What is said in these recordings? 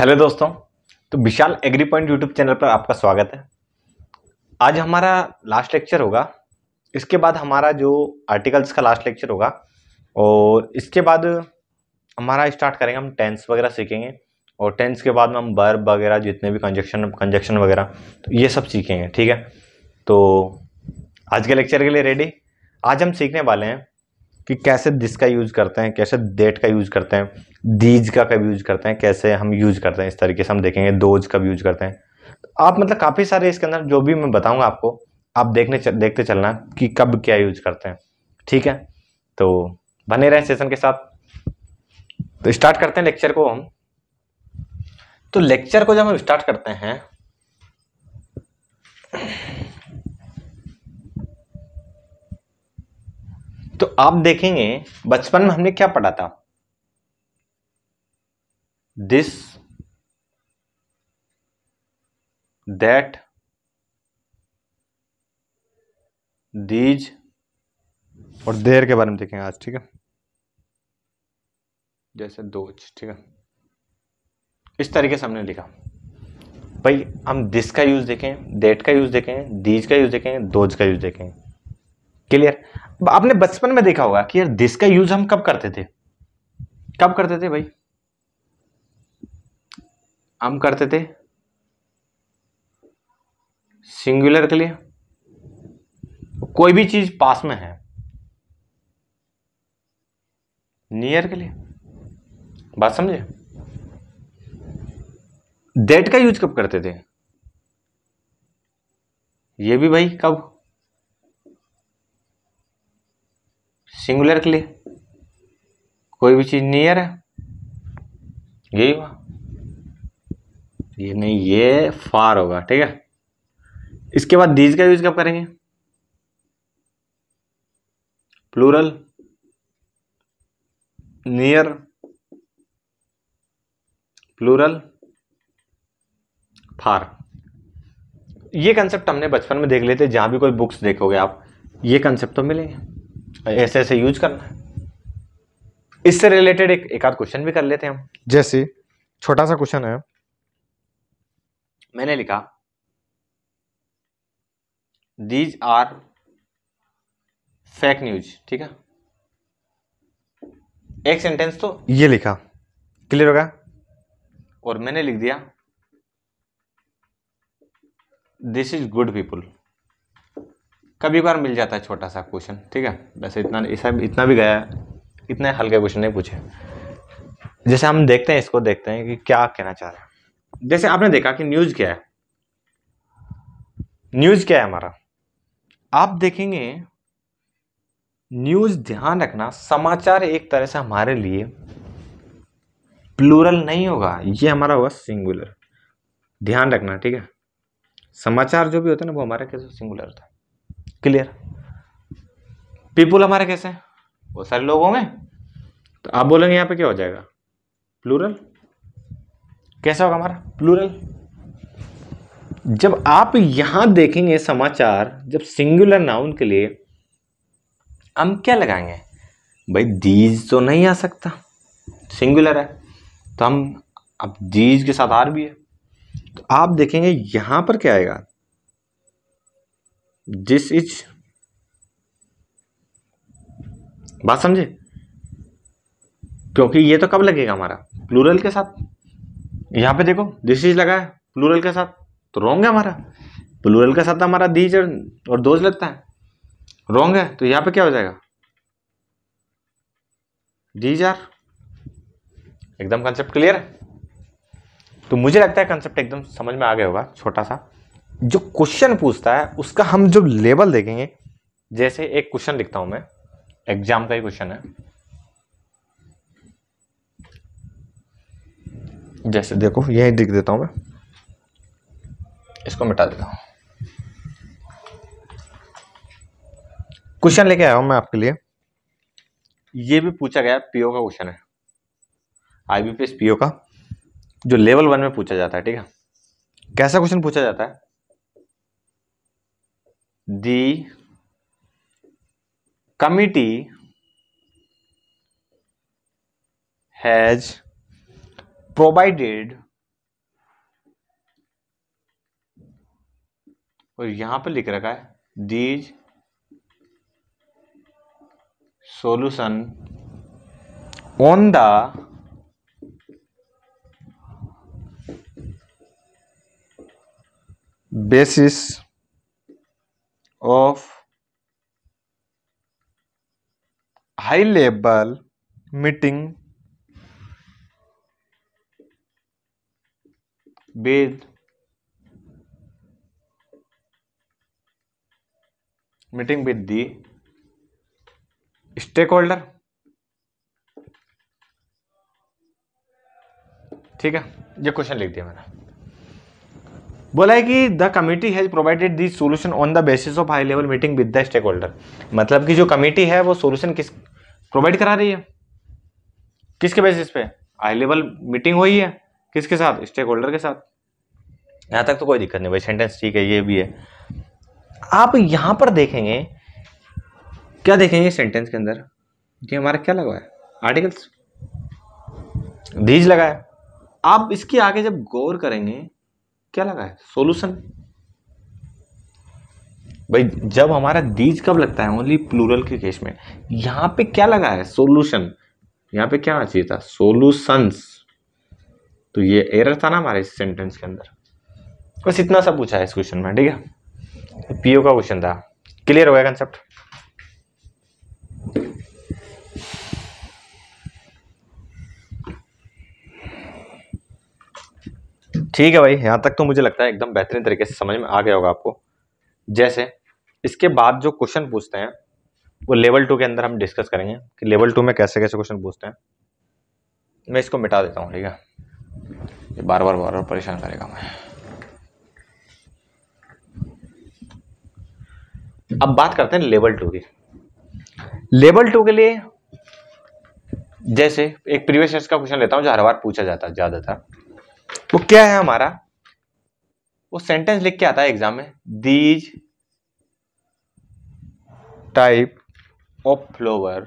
hello दोस्तों तो Vishal agri point YouTube channel पर आपका स्वागत है आज हमारा लास्ट लेक्चर होगा इसके बाद हमारा जो आर्टिकल्स का लास्ट लेक्चर होगा और इसके बाद हमारा स्टार्ट करेंगे हम टेंस वगैरह सीखेंगे और टेंस के बाद में हम बर्ब वगैरह जितने भी कंजक्शन कंजक्शन वगैरह तो ये सब सीखेंगे ठीक है तो आज के लेक्चर के लिए रेडी आज हम सीखने वाले हैं कि कैसे दिस का यूज़ करते हैं कैसे डेट का यूज़ करते हैं दीज का कब यूज़ करते हैं कैसे हम यूज़ करते हैं इस तरीके से हम देखेंगे दोज कब यूज़ करते हैं आप मतलब काफ़ी सारे इसके अंदर जो भी मैं बताऊंगा आपको आप देखने चल, देखते चलना कि कब क्या यूज़ करते हैं ठीक है तो बने रहें सेशन के साथ तो स्टार्ट करते हैं लेक्चर को हम तो लेक्चर को जब हम स्टार्ट करते हैं तो आप देखेंगे बचपन में हमने क्या पढ़ा था दिस दैट दीज और देर के बारे में देखेंगे आज ठीक है जैसे दोज ठीक है इस तरीके से हमने लिखा भाई हम दिस का यूज़ देखें डेट का यूज़ देखें दीज का यूज़ देखें दोज का यूज़ देखें क्लियर आपने बचपन में देखा होगा कि यार दिस का यूज हम कब करते थे कब करते थे भाई हम करते थे सिंगुलर के लिए कोई भी चीज पास में है नियर के लिए बात समझे डेट का यूज कब करते थे ये भी भाई कब सिंगुलर के लिए कोई भी चीज़ नियर है यही हुआ ये नहीं ये फार होगा ठीक है इसके बाद दीज का यूज कब करेंगे प्लूरल नियर प्लूरल फार ये कंसेप्ट हमने बचपन में देख लेते जहां भी कोई बुक्स देखोगे आप ये कंसेप्ट तो मिलेंगे ऐसे ऐसे यूज करना है इससे रिलेटेड एक एक आध क्वेश्चन भी कर लेते हैं हम जैसे छोटा सा क्वेश्चन है मैंने लिखा दीज आर फेक न्यूज ठीक है एक सेंटेंस तो ये लिखा क्लियर होगा और मैंने लिख दिया दिस इज गुड पीपुल कभी बार मिल जाता है छोटा सा क्वेश्चन ठीक है वैसे इतना ऐसा इतना भी गया इतने हल्के क्वेश्चन नहीं पूछे जैसे हम देखते हैं इसको देखते हैं कि क्या कहना चाह रहे हैं जैसे आपने देखा कि न्यूज़ क्या है न्यूज़ क्या है हमारा आप देखेंगे न्यूज़ ध्यान रखना समाचार एक तरह से हमारे लिए प्लूरल नहीं होगा ये हमारा होगा सिंगुलर ध्यान रखना ठीक है समाचार जो भी होता है ना वो हमारा कैसे सिंगुलर होता है क्लियर पीपुल हमारे कैसे हैं बहुत सारे लोग होंगे तो आप बोलेंगे यहाँ पे क्या हो जाएगा प्लूरल कैसा होगा हमारा प्लूरल जब आप यहां देखेंगे समाचार जब सिंगुलर नाउन के लिए हम क्या लगाएंगे भाई दीज तो नहीं आ सकता सिंगुलर है तो हम अब दीज के साथ आर भी है तो आप देखेंगे यहां पर क्या आएगा दिस इज बात समझे क्योंकि ये तो कब लगेगा हमारा प्लूरल के साथ यहां पे देखो दिस इज लगा है प्लूरल के साथ तो रोंग है हमारा प्लूरल के साथ तो हमारा दीज और दोज लगता है रोंग है तो यहां पे क्या हो जाएगा दीज आर एकदम कंसेप्ट क्लियर है तो मुझे लगता है कंसेप्ट एकदम समझ में आ गया होगा छोटा सा जो क्वेश्चन पूछता है उसका हम जो लेवल देखेंगे जैसे एक क्वेश्चन लिखता हूं मैं एग्जाम का ही क्वेश्चन है जैसे देखो यही लिख देता हूं मैं इसको मिटा देता हूं क्वेश्चन लेके आया हूं मैं आपके लिए ये भी पूछा गया पीओ का क्वेश्चन है आईबीपीएस पीओ का जो लेवल वन में पूछा जाता है ठीक है कैसा क्वेश्चन पूछा जाता है the committee has provided और यहां पर लिख रखा है these solution on the basis of high level meeting with meeting with the stakeholder ठीक है ये क्वेश्चन लिख दिया मैंने बोला है कि the committee has provided this solution on the basis of high level meeting with the stakeholder मतलब कि जो कमेटी है वो सॉल्यूशन किस प्रोवाइड करा रही है किसके बेसिस पे हाई लेवल मीटिंग हुई है किसके साथ स्टेक होल्डर के साथ यहाँ तक तो कोई दिक्कत नहीं भाई सेंटेंस ठीक है ये भी है आप यहाँ पर देखेंगे क्या देखेंगे सेंटेंस के अंदर ये हमारा क्या लगा है आर्टिकल्स दीज लगाया आप इसके आगे जब गौर करेंगे क्या लगा है सोल्यूशन भाई जब हमारा दीज कब लगता है ओनली प्लूरल के केस में यहां पे क्या लगा है सोल्यूशन यहां पे क्या आना चाहिए था सोल्यूशंस तो ये एरर था ना हमारे इस सेंटेंस के अंदर बस इतना सा पूछा है इस क्वेश्चन में ठीक है पीओ का क्वेश्चन था क्लियर हो गया कंसेप्ट ठीक है भाई यहाँ तक तो मुझे लगता है एकदम बेहतरीन तरीके से समझ में आ गया होगा आपको जैसे इसके बाद जो क्वेश्चन पूछते हैं वो लेवल टू के अंदर हम डिस्कस करेंगे कि लेवल टू में कैसे कैसे क्वेश्चन पूछते हैं मैं इसको मिटा देता हूँ ठीक है ये बार बार बार बार परेशान करेगा मैं अब बात करते हैं लेवल टू की लेवल टू के लिए जैसे एक प्रीवियस का क्वेश्चन लेता हूँ जो हर बार पूछा जाता है ज़्यादातर वो क्या है हमारा वो सेंटेंस लिख के आता है एग्जाम में these type of flower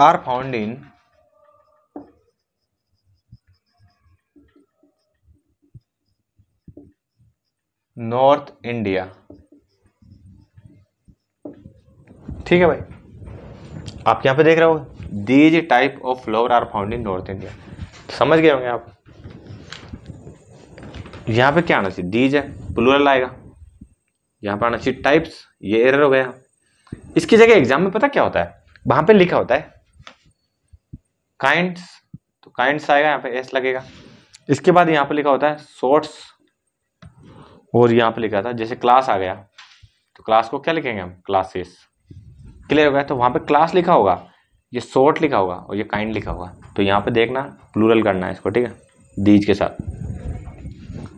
are found in North India ठीक है भाई आप यहां पे देख रहे हो these type of flower are found in North India समझ गए होंगे आप यहाँ पे क्या आना चाहिए दीज है प्लूरल आएगा यहाँ पर आना चाहिए टाइप्स ये एरर हो गया इसकी जगह एग्जाम में पता क्या होता है वहां पे लिखा होता है काइंड्स तो काइंड्स आएगा यहाँ पे एस लगेगा इसके बाद यहाँ पे लिखा होता है सोर्ट्स और यहाँ पे लिखा था जैसे क्लास आ गया तो क्लास को क्या लिखेंगे हम क्लासेस क्लियर हो गया तो वहां पे क्लास लिखा होगा ये शॉर्ट लिखा होगा और ये काइंड लिखा होगा तो यहाँ पे देखना प्लूरल करना है इसको ठीक है दीज के साथ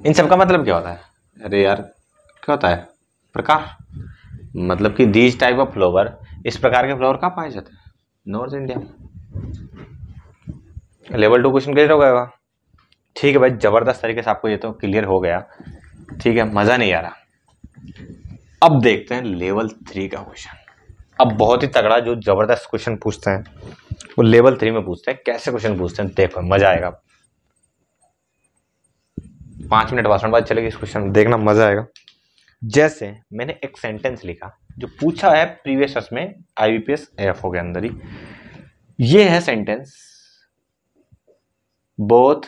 इन सब का मतलब क्या होता है अरे यार क्या होता है प्रकार मतलब कि दीज टाइप ऑफ फ्लोवर इस प्रकार के फ्लोवर कहाँ पाए जाते हैं North India level two question clear हो गया होगा ठीक है भाई ज़बरदस्त तरीके से आपको ये तो क्लियर हो गया ठीक है मज़ा नहीं आ रहा अब देखते हैं लेवल थ्री का क्वेश्चन अब बहुत ही तगड़ा जो ज़बरदस्त क्वेश्चन पूछते हैं वो लेवल थ्री में पूछते हैं कैसे क्वेश्चन पूछते हैं देखो मज़ा आएगा पांच मिनट भाषण बाद चलेगी इस क्वेश्चन देखना मज़ा आएगा जैसे मैंने एक सेंटेंस लिखा जो पूछा है प्रीवियस में आईवीपीएस एफ ओ के अंदर ही ये है sentence both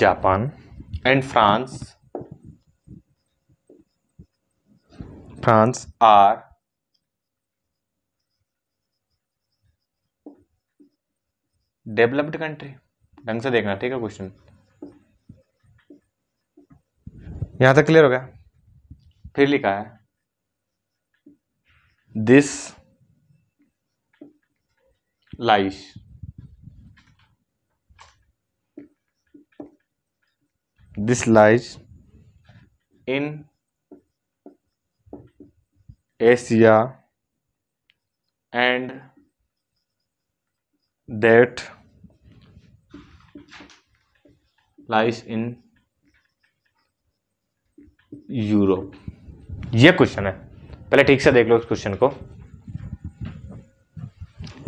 Japan and France France are developed country ढंग से देखना ठीक है क्वेश्चन यहां तक क्लियर हो गया फिर लिखा है this lies this lies in Asia and that lies in Europe यह क्वेश्चन है पहले ठीक से देख लो इस क्वेश्चन को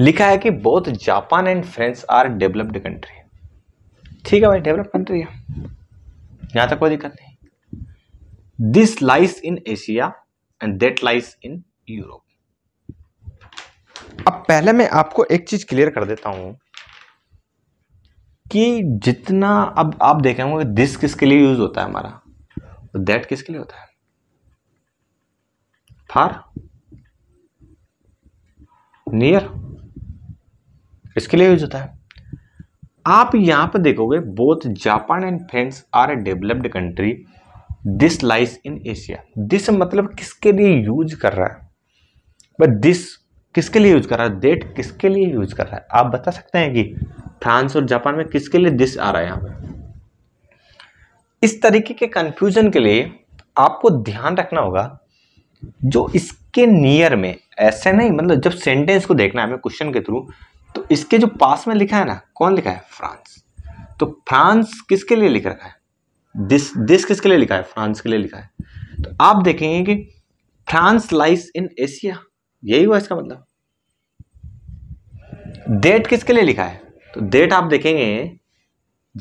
लिखा है कि both Japan and France are developed country ठीक है भाई डेवलप कंट्री है यहां तक कोई दिक्कत नहीं this lies in Asia and that lies in Europe अब पहले मैं आपको एक चीज़ क्लियर कर देता हूं कि जितना अब आप देखें होंगे दिस किसके लिए यूज होता है हमारा दैट तो किसके लिए होता है फार नियर इसके लिए यूज होता है आप यहां पर देखोगे both Japan and France are a developed country this lies in Asia this मतलब किसके लिए यूज कर रहा है बट दिस किसके लिए यूज कर रहा है डेट किसके लिए यूज कर रहा है आप बता सकते हैं कि फ्रांस और जापान में किसके लिए दिस आ रहा है यहाँ पे इस तरीके के कंफ्यूजन के लिए आपको ध्यान रखना होगा जो इसके नियर में ऐसे नहीं मतलब जब सेंटेंस को देखना है हमें क्वेश्चन के थ्रू तो इसके जो पास में लिखा है ना कौन लिखा है फ्रांस तो फ्रांस किसके लिए लिख रखा है दिस दिस किसके लिए लिखा है फ्रांस के लिए लिखा है तो आप देखेंगे कि फ्रांस लाइस इन एशिया यही हुआ इसका मतलब डेट किसके लिए लिखा है तो डेट आप देखेंगे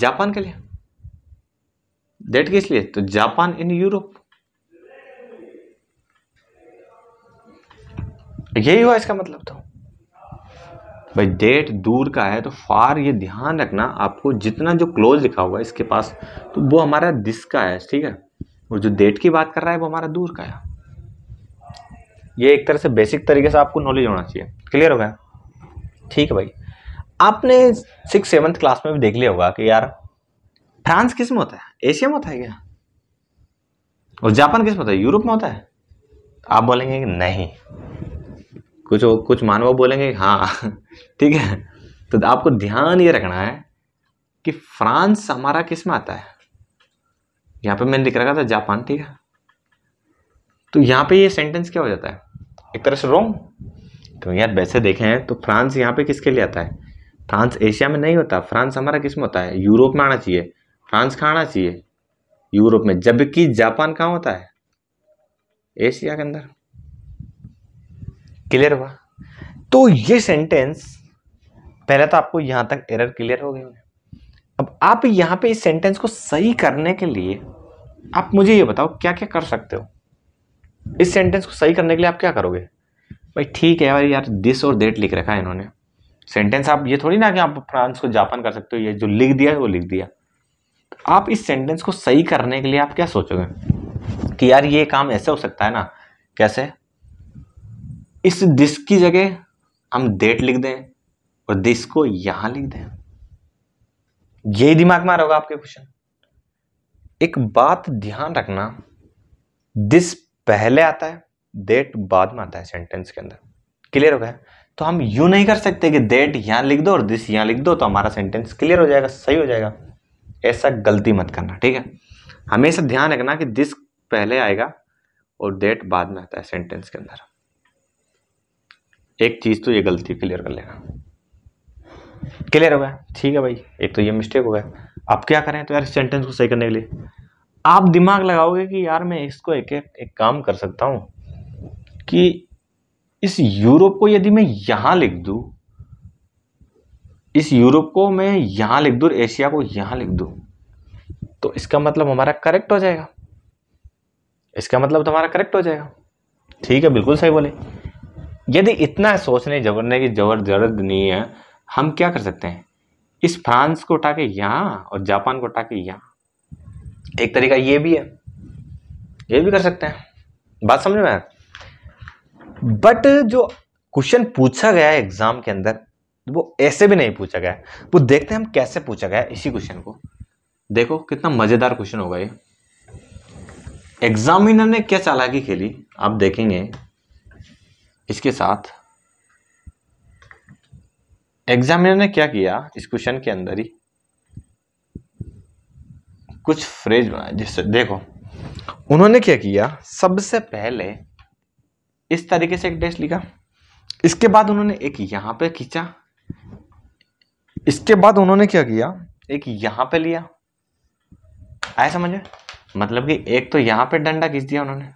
जापान के लिए डेट किस लिए तो जापान इन यूरोप यही हुआ इसका मतलब तो भाई डेट दूर का है तो फार ये ध्यान रखना आपको जितना जो क्लोज लिखा हुआ है इसके पास तो वो हमारा दिस का है ठीक है और जो डेट की बात कर रहा है वो हमारा दूर का है ये एक तरह से बेसिक तरीके से आपको नॉलेज होना चाहिए क्लियर हो गया ठीक है भाई आपने सिक्स सेवन्थ क्लास में भी देख लिया होगा कि यार फ्रांस किस में होता है एशिया में होता है क्या और जापान किस में होता है यूरोप में होता है आप बोलेंगे कि नहीं कुछ कुछ मानव बोलेंगे हाँ ठीक है तो आपको ध्यान ये रखना है कि फ्रांस हमारा किस में आता है यहाँ पे मैंने लिख रखा था जापान ठीक है तो यहाँ पे ये सेंटेंस क्या हो जाता है एक तरह से रोंग तो यार वैसे देखें तो फ्रांस यहाँ पे किसके लिए आता है फ्रांस एशिया में नहीं होता फ्रांस हमारा किस में होता है यूरोप में आना चाहिए फ्रांस कहाँ आना चाहिए यूरोप में जबकि जापान कहाँ होता है एशिया के अंदर क्लियर हुआ तो ये सेंटेंस पहले तो आपको यहाँ तक एरर क्लियर हो गई अब आप यहाँ पे इस सेंटेंस को सही करने के लिए आप मुझे ये बताओ क्या क्या कर सकते हो इस सेंटेंस को सही करने के लिए आप क्या करोगे भाई ठीक है यार यार दिस और डेट लिख रखा है इन्होंने सेंटेंस आप ये थोड़ी ना कि आप फ्रांस को जापान कर सकते हो ये जो लिख दिया है वो लिख दिया तो आप इस सेंटेंस को सही करने के लिए आप क्या सोचोगे कि यार ये काम ऐसे हो सकता है ना कैसे इस दिस की जगह हम डेट लिख दें और दिस को यहां लिख दें यही दिमाग में आ रहा होगा आपके क्वेश्चन एक बात ध्यान रखना दिस पहले आता है डेट बाद में आता है सेंटेंस के अंदर क्लियर हो गया तो हम यू नहीं कर सकते कि डेट यहां लिख दो और दिस यहां लिख दो तो हमारा सेंटेंस क्लियर हो जाएगा सही हो जाएगा ऐसा गलती मत करना ठीक है हमेशा ध्यान रखना कि दिस पहले आएगा और डेट बाद में आता है सेंटेंस के अंदर एक चीज़ तो ये गलती क्लियर कर लेना क्लियर हो गया ठीक है भाई एक तो ये मिस्टेक हो गया आप क्या करें तो यार सेंटेंस को सही करने के लिए आप दिमाग लगाओगे कि यार मैं इसको एक एक, एक काम कर सकता हूँ कि इस यूरोप को यदि मैं यहाँ लिख दूँ इस यूरोप को मैं यहाँ लिख दूँ एशिया को यहाँ लिख दूँ तो इसका मतलब हमारा करेक्ट हो जाएगा इसका मतलब तुम्हारा हमारा करेक्ट हो जाएगा ठीक है बिल्कुल सही बोले यदि इतना सोचने जबरने की जबर जरूरत नहीं है हम क्या कर सकते हैं इस फ्रांस को उठा के यहाँ और जापान को उठा के यहाँ एक तरीका ये भी है ये भी कर सकते हैं बात समझ में बट जो क्वेश्चन पूछा गया है एग्जाम के अंदर वो ऐसे भी नहीं पूछा गया वो देखते हैं हम कैसे पूछा गया इसी क्वेश्चन को देखो कितना मजेदार क्वेश्चन होगा ये एग्जामिनर ने क्या चालाकी खेली आप देखेंगे इसके साथ एग्जामिनर ने क्या किया इस क्वेश्चन के अंदर ही कुछ फ्रेज बनाए जिससे देखो उन्होंने क्या किया सबसे पहले इस तरीके से एक डैश लिखा इसके बाद उन्होंने एक यहां पे खींचा इसके बाद उन्होंने क्या किया एक यहां पे लिया आया समझे मतलब कि एक तो यहां पे डंडा खींच दिया उन्होंने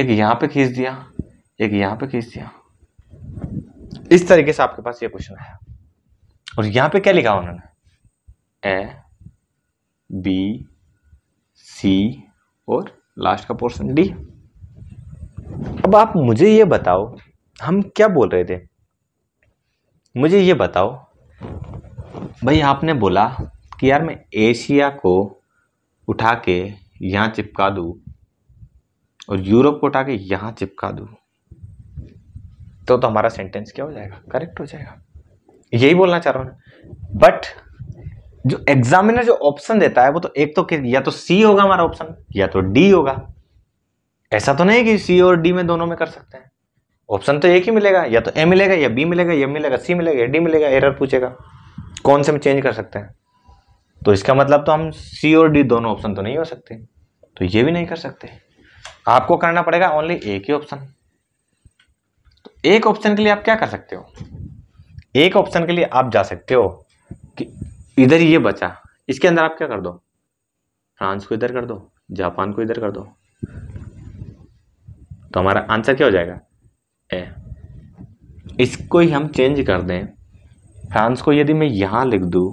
एक यहां पे खींच दिया एक यहां पे खींच दिया इस तरीके से आपके पास ये क्वेश्चन है और यहां पे क्या लिखा उन्होंने ए बी सी और लास्ट का पोर्शन डी अब आप मुझे ये बताओ हम क्या बोल रहे थे मुझे ये बताओ भाई आपने बोला कि यार मैं एशिया को उठा के यहाँ चिपका दूँ और यूरोप को उठा के यहाँ चिपका दूँ तो तो हमारा सेंटेंस क्या हो जाएगा करेक्ट हो जाएगा यही बोलना चाह रहा हूँ बट जो एग्जामिनर जो ऑप्शन देता है वो तो एक तो या तो सी होगा हमारा ऑप्शन या तो डी होगा ऐसा तो नहीं कि सी और डी में दोनों में कर सकते हैं ऑप्शन तो एक ही मिलेगा या तो ए मिलेगा या बी मिलेगा या मिलेगा सी मिलेगा या डी मिलेगा एरर पूछेगा कौन से में चेंज कर सकते हैं तो इसका मतलब तो हम सी और डी दोनों ऑप्शन तो नहीं हो सकते तो ये भी नहीं कर सकते आपको करना पड़ेगा ओनली एक ही ऑप्शन एक ऑप्शन के लिए आप क्या कर सकते हो एक ऑप्शन के लिए आप जा सकते हो कि इधर ये बचा इसके अंदर आप क्या कर दो फ्रांस को इधर कर दो जापान को इधर कर दो तो हमारा आंसर क्या हो जाएगा ए इसको ही हम चेंज कर दें फ्रांस को यदि मैं यहाँ लिख दूँ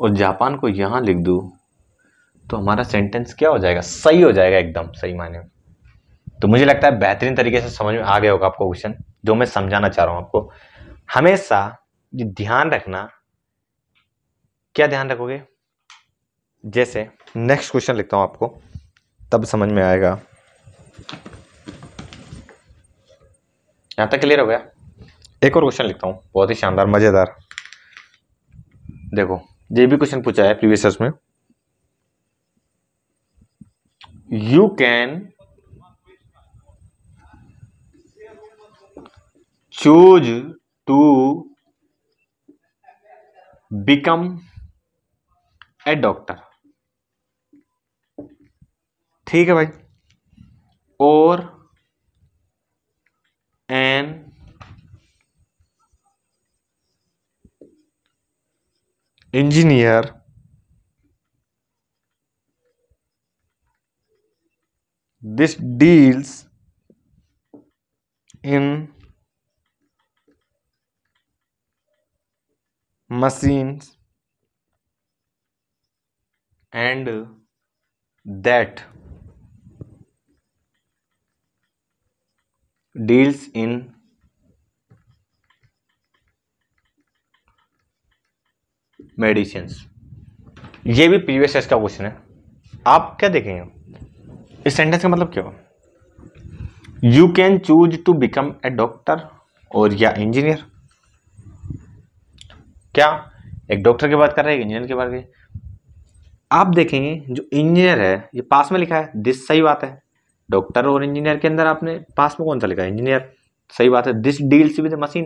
और जापान को यहाँ लिख दूँ तो हमारा सेंटेंस क्या हो जाएगा सही हो जाएगा एकदम सही माने में तो मुझे लगता है बेहतरीन तरीके से समझ में आ गया होगा आपको क्वेश्चन जो मैं समझाना चाह रहा हूँ आपको हमेशा ध्यान रखना क्या ध्यान रखोगे जैसे नेक्स्ट क्वेश्चन लिखता हूँ आपको तब समझ में आएगा यहाँ तक क्लियर हो गया एक और क्वेश्चन लिखता हूँ बहुत ही शानदार मज़ेदार देखो ये भी क्वेश्चन पूछा है प्रीवियस में you can choose to become a doctor ठीक है भाई और an engineer this deals in machines and that deals in medicine ये भी प्रीवियस टेस्ट का क्वेश्चन है आप क्या देखेंगे इस सेंटेंस का मतलब क्या हो you can choose to become a doctor और या इंजीनियर क्या एक डॉक्टर की बात कर रहे हैं इंजीनियर की बात में आप देखेंगे जो इंजीनियर है ये पास में लिखा है दिस सही बात है डॉक्टर और इंजीनियर के अंदर आपने पास में कौन सा लिखा है इंजीनियर सही बात है this deals with machine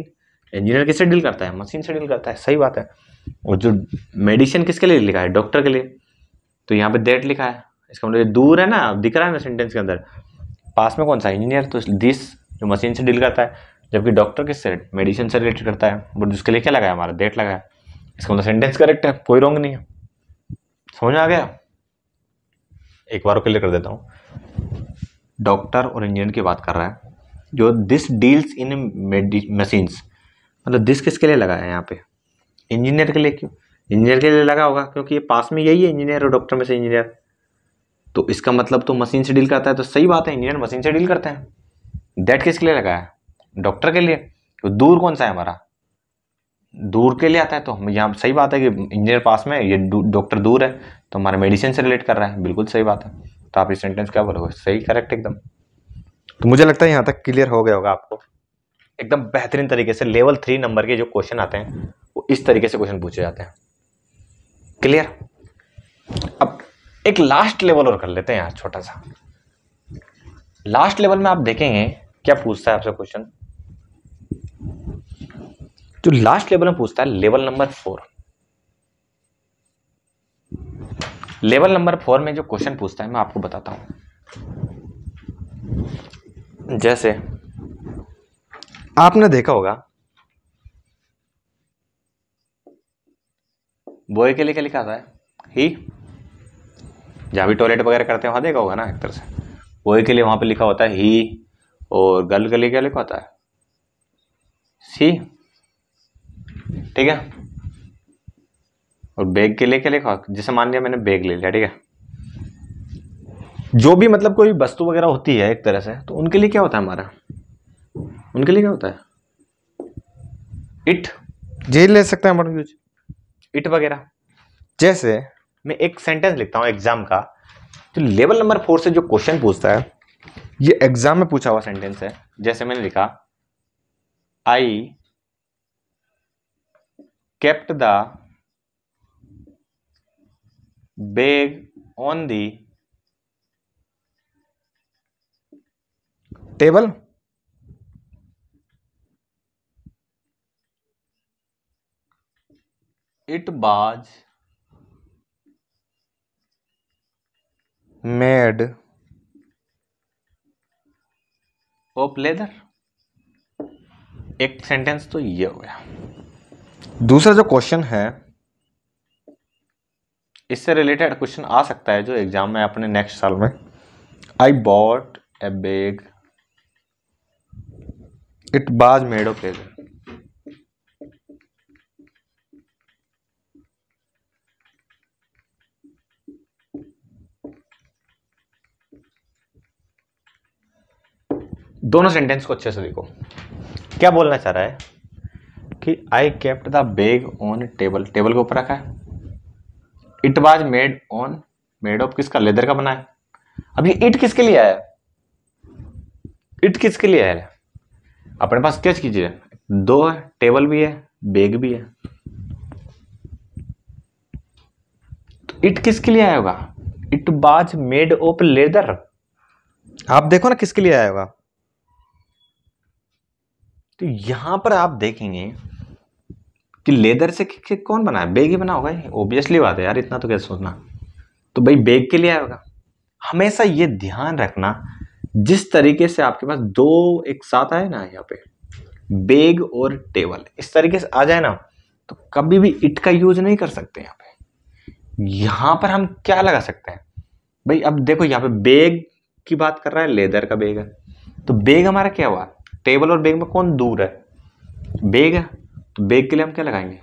engineer किससे डील करता है मशीन से डील करता है सही बात है और जो मेडिसिन किसके लिए लिखा है डॉक्टर के लिए तो यहाँ पे डेट लिखा है इसका मतलब दूर है ना दिख रहा है ना सेंटेंस के अंदर पास में कौन सा इंजीनियर तो दिस जो मशीन से डील करता है जबकि डॉक्टर किससे मेडिसिन से रिलेटेड करता है बट उसके लिए क्या लगाया हमारा डेट लगाया इसका मतलब सेंटेंस करेक्ट है कोई रॉन्ग नहीं है समझ आ गया एक बार क्लियर कर देता हूँ डॉक्टर और इंजीनियर की बात कर रहा है जो दिस डील्स इन मशीन्स मतलब दिस किसके लिए लगाया है यहाँ पे इंजीनियर के लिए क्यों इंजीनियर के लिए लगा होगा क्योंकि ये पास में यही है इंजीनियर और डॉक्टर में से इंजीनियर तो इसका मतलब तो मशीन से डील करता है तो सही बात है इंजीनियर मशीन से डील करते हैं दैट किसके लिए लगाया है डॉक्टर के लिए तो दूर कौन सा है हमारा दूर के लिए आता है तो हम यहाँ सही बात है कि इंजीनियर पास में ये डॉक्टर दूर है तो हमारे मेडिसिन से रिलेट कर रहा है बिल्कुल सही बात है तो आप इस सेंटेंस क्या बोलोगे सही करेक्ट एकदम तो मुझे लगता है यहाँ तक क्लियर हो गया होगा आपको एकदम बेहतरीन तरीके से लेवल थ्री नंबर के जो क्वेश्चन आते हैं वो इस तरीके से क्वेश्चन पूछे जाते हैं क्लियर अब एक लास्ट लेवल और कर लेते हैं यहाँ छोटा सा लास्ट लेवल में आप देखेंगे क्या पूछता है आपसे क्वेश्चन जो लास्ट लेवल में पूछता है level number four level number four में जो क्वेश्चन पूछता है मैं आपको बताता हूं जैसे आपने देखा होगा बॉय के लिए क्या लिखा था है ही जहां भी टॉयलेट वगैरह करते हैं वहां देखा होगा ना एक तरह से बॉय के लिए वहां पे लिखा होता है ही और गर्ल के लिए क्या लिखा होता है सी ठीक है और बैग के लिए क्या लिखा जैसे मान लिया मैंने बैग ले लिया ठीक है जो भी मतलब कोई वस्तु वगैरह होती है एक तरह से तो उनके लिए क्या होता है हमारा उनके लिए क्या होता है इट जेल ले सकते हैं हमारा यूज इट वगैरह जैसे मैं एक सेंटेंस लिखता हूँ एग्जाम का तो लेवल नंबर फोर से जो क्वेश्चन पूछता है ये एग्जाम में पूछा हुआ सेंटेंस है जैसे मैंने लिखा I kept the bag on the table it was made of leather एक सेंटेंस तो ये हो गया दूसरा जो क्वेश्चन है इससे रिलेटेड क्वेश्चन आ सकता है जो एग्जाम में अपने नेक्स्ट साल में I bought a bag it was made of leather दोनों सेंटेंस को अच्छे से देखो क्या बोलना चाह रहा है कि I kept the bag on table table के ऊपर रखा है it was made on made of किसका लेदर का बना है अब ये इट किसके लिए आया इट किसके लिए आया अपने पास कैच कीजिए दो है टेबल भी है बैग भी है तो इट किसके लिए आया होगा it was made of leather आप देखो ना किसके लिए आया होगा तो यहां पर आप देखेंगे कि लेदर से किक कौन बनाया बैग ही बना होगा ये बात है यार इतना तो कैसे सोचना तो भाई बैग के लिए आएगा हमेशा ये ध्यान रखना जिस तरीके से आपके पास दो एक साथ आए ना यहाँ पे बैग और टेबल इस तरीके से आ जाए ना तो कभी भी इट का यूज नहीं कर सकते यहाँ पे यहाँ पर हम क्या लगा सकते हैं भाई अब देखो यहाँ पे बैग की बात कर रहा है लेदर का बैग है तो बैग हमारा क्या हुआ टेबल और बैग में कौन दूर है बैग है तो बेग के लिए हम क्या लगाएंगे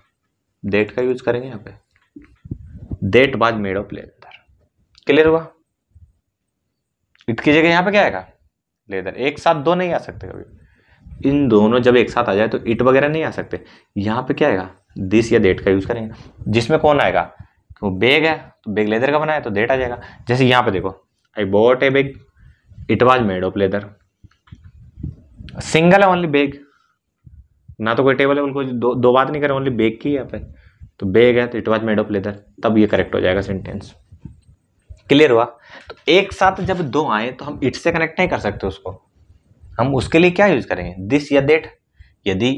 डेट का यूज करेंगे यहाँ पे डेट बाद मेड ऑफ लेदर क्लियर हुआ इट की जगह यहाँ पे क्या आएगा लेदर एक साथ दो नहीं आ सकते कभी इन दोनों जब एक साथ आ जाए तो इट वगैरह नहीं आ सकते यहाँ पे क्या आएगा दिस या डेट का यूज करेंगे जिसमें कौन आएगा वो बैग है तो बैग लेदर का बनाया तो डेट आ जाएगा जैसे यहाँ पे देखो I bought a bag it was made of leather single है ओनली बैग ना तो कोई टेबल है उनको दो दो बात नहीं करें ओनली बेग की यहाँ पे तो बेग है तो it was made of leather तब ये करेक्ट हो जाएगा सेंटेंस क्लियर हुआ तो एक साथ जब दो आए तो हम इट से कनेक्ट नहीं कर सकते उसको हम उसके लिए क्या यूज करेंगे दिस या देट यदि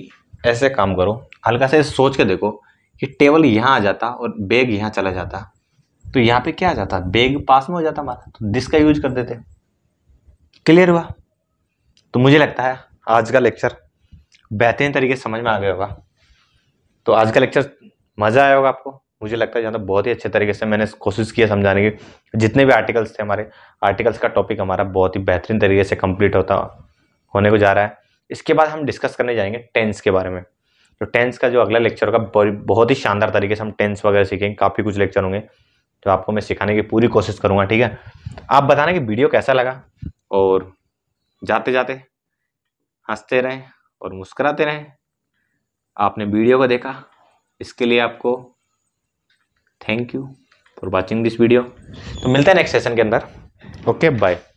ऐसे काम करो हल्का से सोच के देखो कि टेबल यहाँ आ जाता और बेग यहाँ चला जाता तो यहाँ पे क्या आ जाता बेग पास में हो जाता हमारा तो दिस का यूज कर देते क्लियर हुआ तो मुझे लगता है आज का लेक्चर बेहतरीन तरीके से समझ में आ गया होगा तो आज का लेक्चर मज़ा आया होगा आपको मुझे लगता है जहाँ तक बहुत ही अच्छे तरीके से मैंने कोशिश की समझाने की जितने भी आर्टिकल्स थे हमारे आर्टिकल्स का टॉपिक हमारा बहुत ही बेहतरीन तरीके से कंप्लीट होता होने को जा रहा है इसके बाद हम डिस्कस करने जाएंगे टेंस के बारे में तो टेंस का जो अगला लेक्चर होगा बहुत ही शानदार तरीके से हम टेंस वगैरह सीखेंगे काफ़ी कुछ लेक्चर होंगे तो आपको मैं सिखाने की पूरी कोशिश करूँगा ठीक है आप बताना कि वीडियो कैसा लगा और जाते जाते हंसते रहें और मुस्कराते रहें आपने वीडियो को देखा इसके लिए आपको thank you for watching this video तो मिलते हैं नेक्स्ट सेशन के अंदर ओके बाय